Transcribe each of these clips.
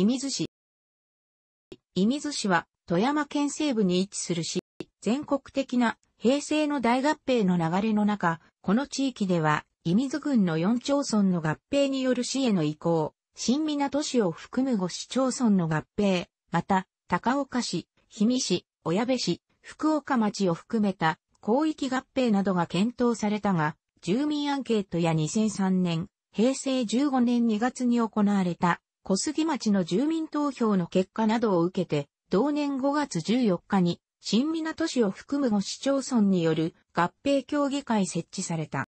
射水市。射水市は富山県西部に位置する市、全国的な平成の大合併の流れの中、この地域では、射水郡の4町村の合併による市への移行、新港市を含む5市町村の合併、また、高岡市、氷見市、小矢部市、福岡町を含めた広域合併などが検討されたが、住民アンケートや2003年、平成15年2月に行われた小杉町の住民投票の結果などを受けて、同年5月14日に、新港市を含む5市町村による合併協議会設置された。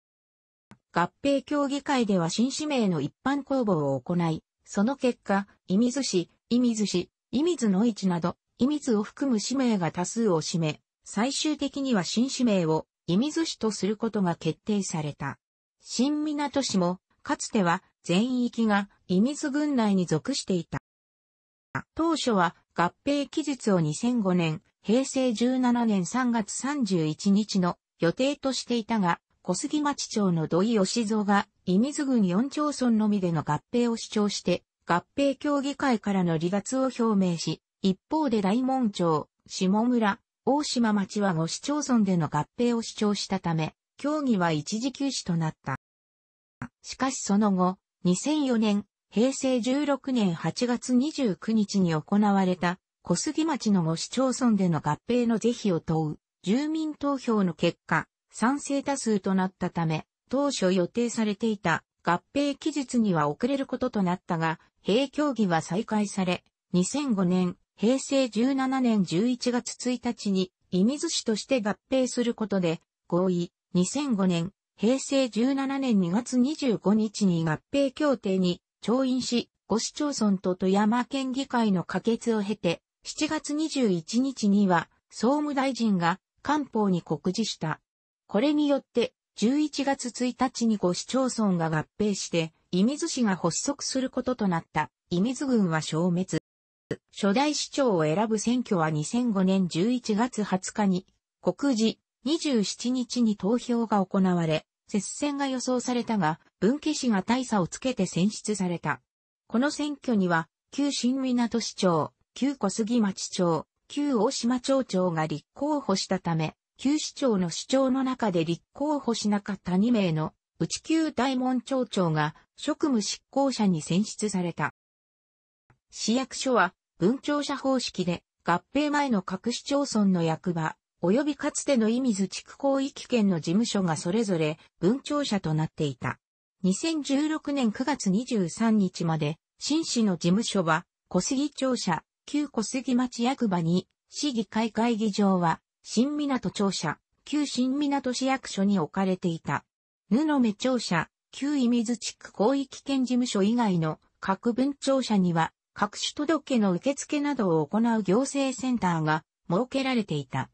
合併協議会では新市名の一般公募を行い、その結果、伊水市、伊水市、伊水の市など、伊水を含む市名が多数を占め、最終的には新市名を伊水市とすることが決定された。新港市も、かつては全域がイミス軍内に属していた。当初は合併期日を2005年、平成17年3月31日の予定としていたが、小杉町長の土井義蔵が、伊水郡4町村のみでの合併を主張して、合併協議会からの離脱を表明し、一方で大門町、下村、大島町は五市町村での合併を主張したため、協議は一時休止となった。しかしその後、2004年、平成16年8月29日に行われた小杉町の5市町村での合併の是非を問う住民投票の結果、賛成多数となったため、当初予定されていた合併期日には遅れることとなったが、平協議は再開され、2005年、平成17年11月1日に、射水市として合併することで合意、2005年、平成17年2月25日に合併協定に調印し、ご市町村と富山県議会の可決を経て、7月21日には総務大臣が官報に告示した。これによって、11月1日にご市町村が合併して、伊水市が発足することとなった、伊水郡は消滅。初代市長を選ぶ選挙は2005年11月20日に、告示、27日に投票が行われ、接戦が予想されたが、文家氏が大差をつけて選出された。この選挙には、旧新港市長、旧小杉町長、旧大島町長が立候補したため、旧市長の市長の中で立候補しなかった2名の、内旧大門町長が職務執行者に選出された。市役所は、文庁舎方式で、合併前の各市町村の役場、及びかつての伊水地区広域圏の事務所がそれぞれ文庁舎となっていた。2016年9月23日まで、新市の事務所は、小杉庁舎、旧小杉町役場に、市議会会議場は、新港庁舎、旧新港市役所に置かれていた。布目庁舎、旧伊水地区広域圏事務所以外の各分庁舎には、各種届の受付などを行う行政センターが設けられていた。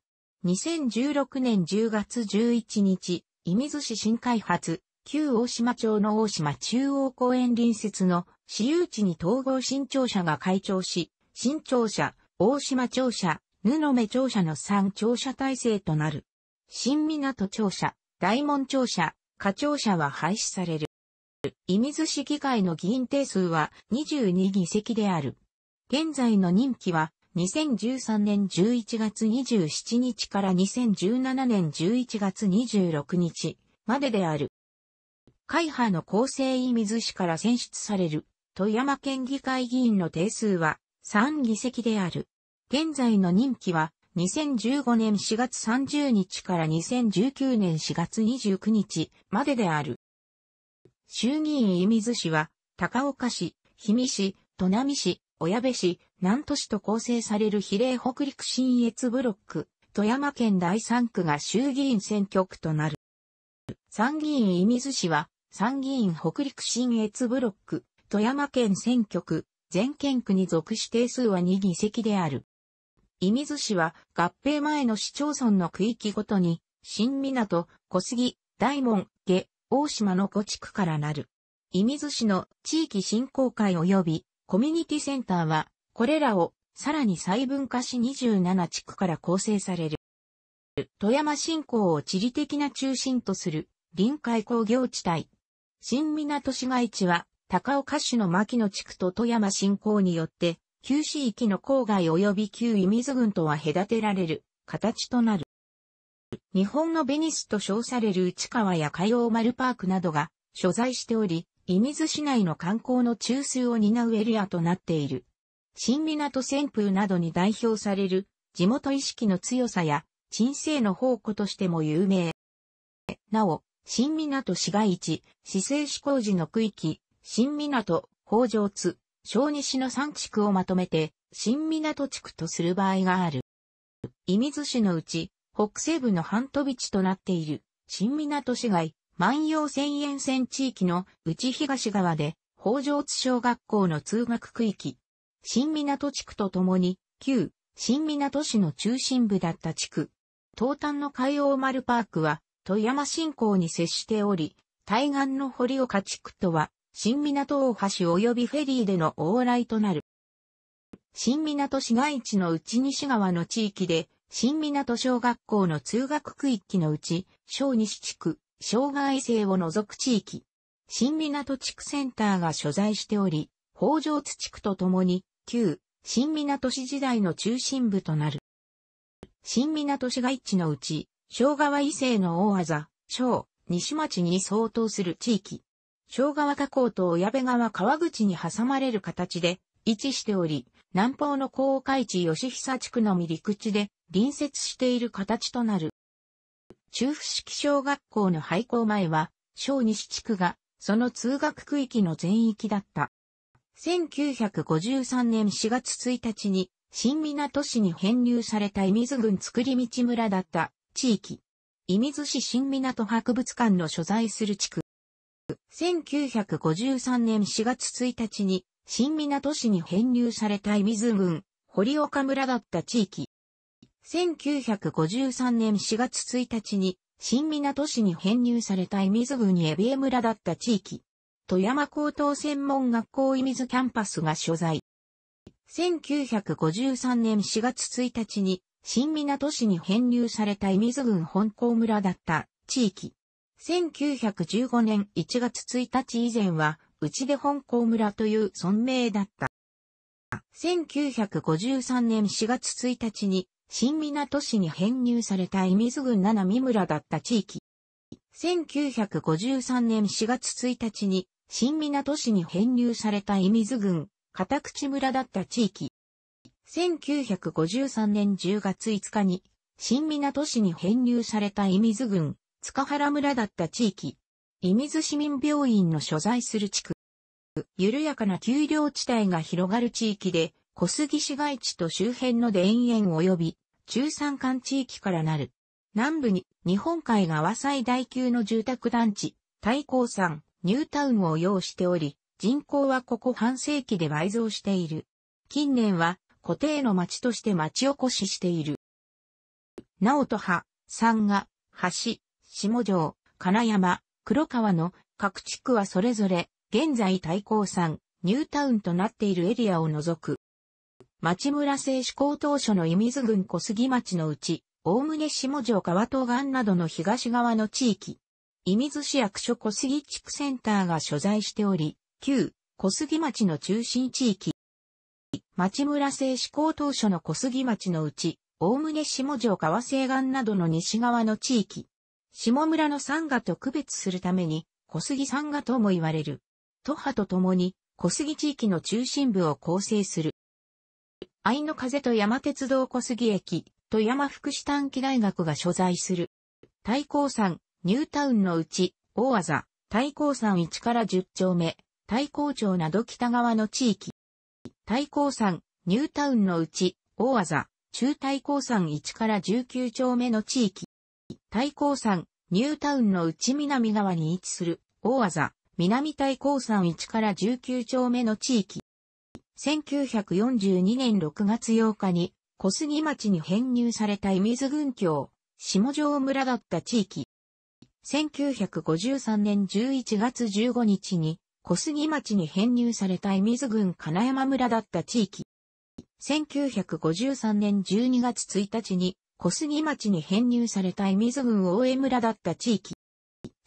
2016年10月11日、伊水市新開発、旧大島町の大島中央公園隣接の私有地に統合新庁舎が開庁し、新庁舎、大島庁舎、布目庁舎の3庁舎体制となる。新港庁舎、大門庁舎、課庁舎は廃止される。伊水市議会の議員定数は22議席である。現在の任期は2013年11月27日から2017年11月26日までである。会派の構成委水氏から選出される富山県議会議員の定数は3議席である。現在の任期は2015年4月30日から2019年4月29日までである。衆議院射水市は、高岡市、氷見市、砺波市、小矢部市、南都市と構成される比例北陸新越ブロック、富山県第3区が衆議院選挙区となる。参議院伊水市は、参議院北陸新越ブロック、富山県選挙区、全県区に属し定数は2議席である。伊水市は合併前の市町村の区域ごとに、新港、小杉、大門、下、大島の5地区からなる。伊水市の地域振興会及びコミュニティセンターはこれらをさらに細分化し27地区から構成される。富山振興を地理的な中心とする臨海工業地帯。新港市街地は高岡市の牧野地区と富山振興によって旧市域の郊外及び旧伊水郡とは隔てられる形となる。日本のベニスと称される内川や海洋丸パークなどが所在しており、伊水市内の観光の中枢を担うエリアとなっている。新港旋風などに代表される地元意識の強さや、鎮静の宝庫としても有名。なお、新港市街地、市政施工事の区域、新港、北条津、小西の3地区をまとめて、新港地区とする場合がある。射水市のうち、北西部の半飛び地となっている、新港市街、万葉千円線地域の内東側で、北条津小学校の通学区域、新港地区とともに、旧、新港市の中心部だった地区。東端の海洋丸パークは、富山新港に接しており、対岸の堀岡地区とは、新港大橋及びフェリーでの往来となる。新港市街地の内西側の地域で、新港小学校の通学区域のうち、小西地区、障害生を除く地域、新港地区センターが所在しており、北条津地区とともに、旧、新港市時代の中心部となる。新港市街地のうち、昭川伊勢の大字、小、西町に相当する地域。昭川河口と小矢部川川口に挟まれる形で位置しており、南方の高海地吉久地区のみ陸地で隣接している形となる。中府式小学校の廃校前は、小西地区がその通学区域の全域だった。1953年4月1日に新港市に編入された伊水郡作り道村だった地域。伊水市新港博物館の所在する地区。1953年4月1日に新港市に編入された伊水郡堀岡村だった地域。1953年4月1日に新港市に編入された伊水郡エビエ村だった地域。富山高等専門学校伊水キャンパスが所在。1953年4月1日に新港市に編入された伊水郡本校村だった地域。1915年1月1日以前は、内で本校村という村名だった。1953年4月1日に新港市に編入された伊水郡七三村だった地域。1953年4月1日に新港市に編入された伊水郡、片口村だった地域。1953年10月5日に新港市に編入された伊水郡、塚原村だった地域。伊水市民病院の所在する地区。緩やかな丘陵地帯が広がる地域で、小杉市街地と周辺の田園及び中山間地域からなる。南部に日本海側最大級の住宅団地、太閤山、ニュータウンを要しており、人口はここ半世紀で倍増している。近年は固定の町として町おこししている。直人派、山賀、橋、下城、金山、黒川の各地区はそれぞれ、現在太閤山、ニュータウンとなっているエリアを除く。町村製志行当初の伊水郡小杉町のうち、おおむね下城川東岸などの東側の地域、射水市役所小杉地区センターが所在しており、旧小杉町の中心地域、町村製施行当初の小杉町のうち、おおむね下城川西岸などの西側の地域、下村の山河と区別するために、小杉山河とも言われる。都波と共に、小杉地域の中心部を構成する。愛の風と山鉄道小杉駅、富山福祉短期大学が所在する。太鼓山、ニュータウンのうち、大技、太鼓山1から10丁目、太鼓町など北側の地域。太鼓山、ニュータウンのうち、大技、中太鼓山1から19丁目の地域。太鼓山、ニュータウンの内南側に位置する、大技、南太鼓山1から19丁目の地域。1942年6月8日に、小杉町に編入された伊水郡郷、下城村だった地域。1953年11月15日に、小杉町に編入された伊水郡金山村だった地域。1953年12月1日に、小杉町に編入された伊水郡大江村だった地域。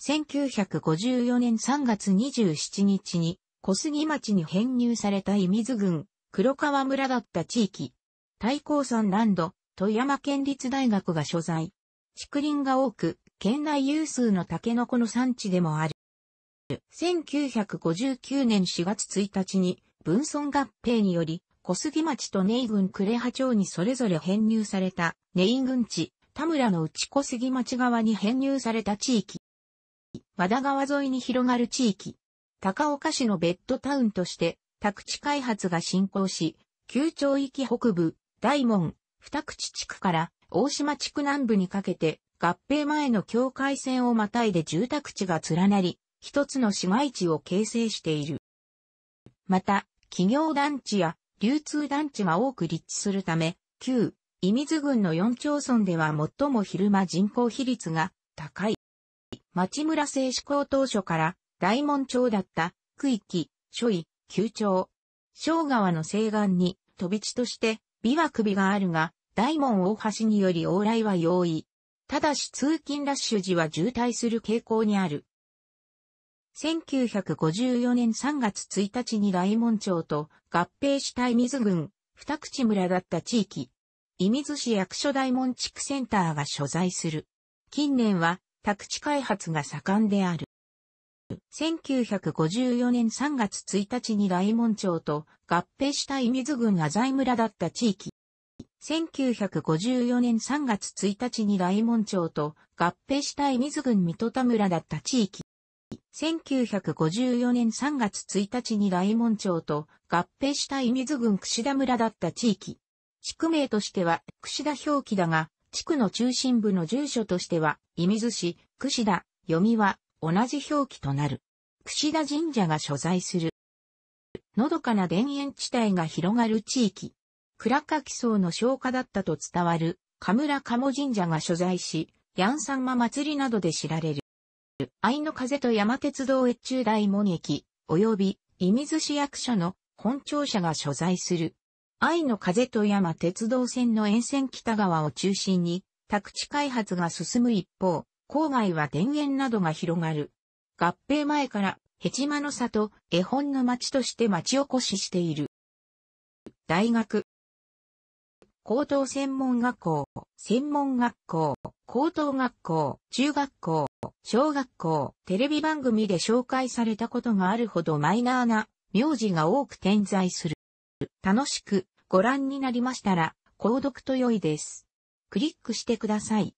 1954年3月27日に、小杉町に編入された伊水郡黒川村だった地域。太抗山ランド、富山県立大学が所在。竹林が多く、県内有数のタケノコの産地でもある。1959年4月1日に、分村合併により、小杉町とネイ郡呉羽町にそれぞれ編入された、ネイ郡地、田村の内小杉町側に編入された地域。和田川沿いに広がる地域。高岡市のベッドタウンとして、宅地開発が進行し、旧町域北部、大門、二口地区から大島地区南部にかけて合併前の境界線をまたいで住宅地が連なり、一つの市街地を形成している。また、企業団地や流通団地が多く立地するため、旧、伊水郡の四町村では最も昼間人口比率が高い。町村製志行当初から大門町だった区域、諸位、旧町、小川の西岸に飛び地として琵琶首があるが、大門大橋により往来は容易。ただし通勤ラッシュ時は渋滞する傾向にある。1954年3月1日に大門町と合併した伊水郡、二口村だった地域。伊水市役所大門地区センターが所在する。近年は宅地開発が盛んである。1954年3月1日に大門町と合併した伊水郡浅井村だった地域。1954年3月1日に大門町と合併した伊水郡水戸田村だった地域。1954年3月1日に大門町と合併した伊水郡串田村だった地域。地区名としては串田表記だが、地区の中心部の住所としては、伊水市、串田、読みは、同じ表記となる。櫛田神社が所在する。のどかな田園地帯が広がる地域。倉垣層の消化だったと伝わる、神村鴨神社が所在し、ヤンサンマ祭りなどで知られる。愛の風と山鉄道越中大門駅、及び、井水市役所の本庁舎が所在する。愛の風と山鉄道線の沿線北側を中心に、宅地開発が進む一方、郊外は田園などが広がる。合併前から、ヘチマの里、絵本の町として町おこししている。大学。高等専門学校、専門学校、高等学校、中学校、小学校、テレビ番組で紹介されたことがあるほどマイナーな名字が多く点在する。楽しくご覧になりましたら、購読と良いです。クリックしてください。